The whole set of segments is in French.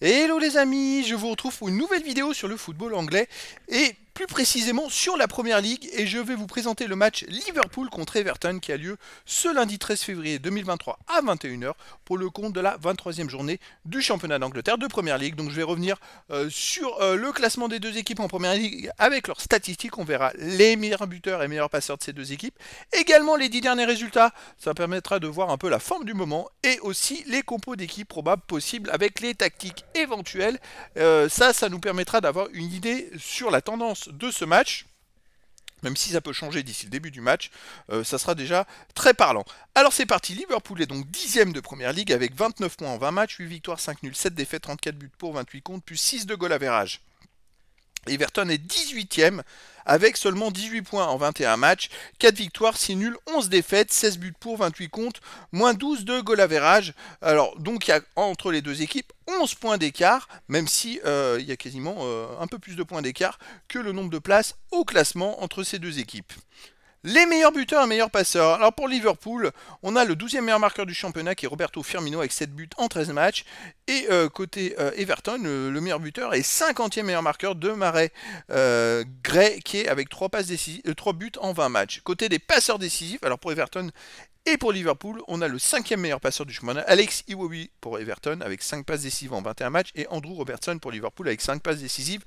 Hello les amis, je vous retrouve pour une nouvelle vidéo sur le football anglais et plus précisément sur la première ligue et je vais vous présenter le match Liverpool contre Everton qui a lieu ce lundi 13 février 2023 à 21h pour le compte de la 23e journée du championnat d'Angleterre de première ligue. Donc je vais revenir euh, sur euh, le classement des deux équipes en première ligue avec leurs statistiques. On verra les meilleurs buteurs et meilleurs passeurs de ces deux équipes. Également les 10 derniers résultats. Ça permettra de voir un peu la forme du moment et aussi les compos d'équipes probables possibles avec les tactiques éventuelles. Euh, ça, ça nous permettra d'avoir une idée sur la tendance de ce match, même si ça peut changer d'ici le début du match, euh, ça sera déjà très parlant. Alors c'est parti, Liverpool est donc dixième de Première Ligue avec 29 points en 20 matchs, 8 victoires, 5 nuls, 7 défaites, 34 buts pour, 28 comptes, plus 6 de goal à verrage. Everton est 18ème avec seulement 18 points en 21 matchs, 4 victoires, 6 nuls, 11 défaites, 16 buts pour, 28 comptes, moins 12 de goal average. Alors donc il y a entre les deux équipes 11 points d'écart, même si euh, il y a quasiment euh, un peu plus de points d'écart que le nombre de places au classement entre ces deux équipes. Les meilleurs buteurs et meilleurs passeurs. Alors pour Liverpool, on a le 12e meilleur marqueur du championnat qui est Roberto Firmino avec 7 buts en 13 matchs. Et euh, côté euh, Everton, le, meilleur buteur et 50e meilleur marqueur de Marais euh, Gray qui est avec 3, passes buts en 20 matchs. Côté des passeurs décisifs, alors pour Everton et pour Liverpool, on a le cinquième meilleur passeur du championnat, Alex Iwobi pour Everton avec 5 passes décisives en 21 matchs et Andrew Robertson pour Liverpool avec 5 passes décisives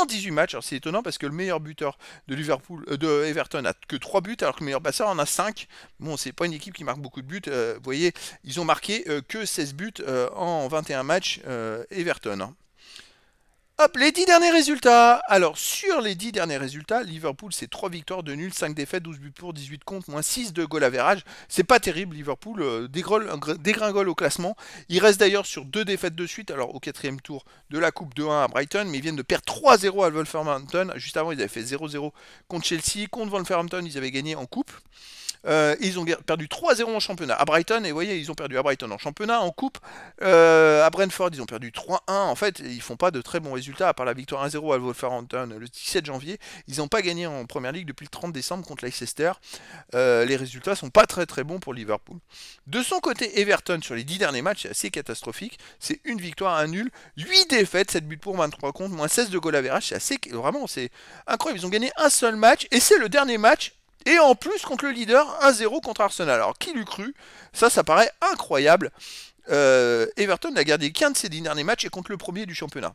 en 18 matchs. Alors c'est étonnant parce que le meilleur buteur de Liverpool, euh, de Everton a que 3 buts, alors que le meilleur passeur en a 5. Bon, c'est pas une équipe qui marque beaucoup de buts. Euh, vous voyez, ils ont marqué euh, que 16 buts en 21 matchs Everton. Hein. Hop, les 10 derniers résultats. Alors, sur les 10 derniers résultats, Liverpool, c'est 3 victoires, 2 nuls, 5 défaites, 12 buts pour, 18 contre, moins 6 de goal verrage, C'est pas terrible, Liverpool euh, euh, dégringole au classement. Il reste d'ailleurs sur 2 défaites de suite, alors au quatrième tour de la Coupe 2-1 à Brighton, mais ils viennent de perdre 3-0 à Wolverhampton. Juste avant, ils avaient fait 0-0 contre Chelsea. Contre Wolverhampton, ils avaient gagné en Coupe. Euh, ils ont perdu 3-0 en championnat. À Brighton, et vous voyez, ils ont perdu à Brighton en championnat, en coupe. Euh, à Brentford, ils ont perdu 3-1. En fait, ils font pas de très bons résultats, à part la victoire 1-0 à Wolverhampton le 17 janvier. Ils n'ont pas gagné en première ligue depuis le 30 décembre contre Leicester. Euh, les résultats sont pas très très bons pour Liverpool. De son côté, Everton, sur les 10 derniers matchs, c'est assez catastrophique. C'est une victoire, un nul, 8 défaites, 7 buts pour 23 contre, moins 16 de goal à C'est assez... vraiment, c'est incroyable. Ils ont gagné un seul match, et c'est le dernier match et en plus contre le leader, 1-0 contre Arsenal. Alors qui l'eût cru Ça, ça paraît incroyable. Euh, Everton n'a gardé qu'un de ses derniers matchs et contre le premier du championnat.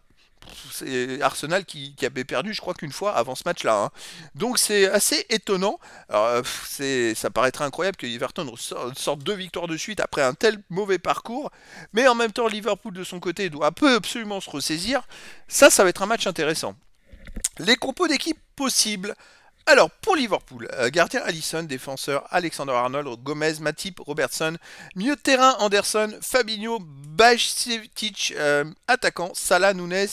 C'est Arsenal qui, avait perdu, je crois, qu'une fois avant ce match-là. Hein. Donc c'est assez étonnant. Alors, euh, ça paraîtrait incroyable que Everton sorte deux victoires de suite après un tel mauvais parcours. Mais en même temps, Liverpool, de son côté, doit peu absolument se ressaisir. Ça, ça va être un match intéressant. Les compos d'équipe possibles. Alors, pour Liverpool, euh, gardien Allison, défenseur Alexander Arnold, Gomez, Matip, Robertson, Mieux terrain Anderson, Fabinho, Bajcetic, euh, attaquant Salah, Nunes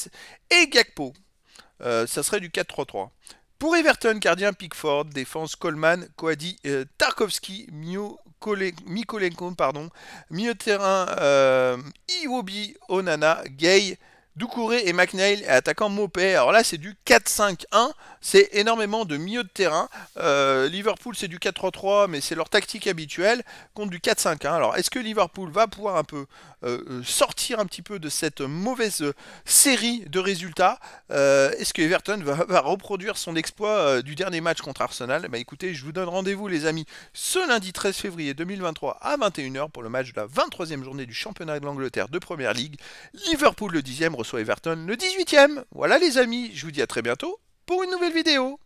et Gakpo. Euh, ça serait du 4-3-3. Pour Everton, gardien Pickford, défense Coleman, Koadi, Tarkovsky, Mikolenko, pardon, mieux terrain Iwobi, Onana, Gay, Doucouré et McNeil, attaquant Mopé. Alors là, c'est du 4-5-1. C'est énormément de milieu de terrain. Euh, Liverpool, c'est du 4-3-3, mais c'est leur tactique habituelle contre du 4-5-1. Alors, est-ce que Liverpool va pouvoir un peu euh, euh, sortir un petit peu de cette mauvaise série de résultats Est-ce que Everton va, reproduire son exploit du dernier match contre Arsenal Bah écoutez, je vous donne rendez-vous, les amis, ce lundi 13 février 2023 à 21h pour le match de la 23e journée du championnat de l'Angleterre de Première League. Liverpool, le 10e, sur Everton le 18ème. Voilà les amis, je vous dis à très bientôt pour une nouvelle vidéo.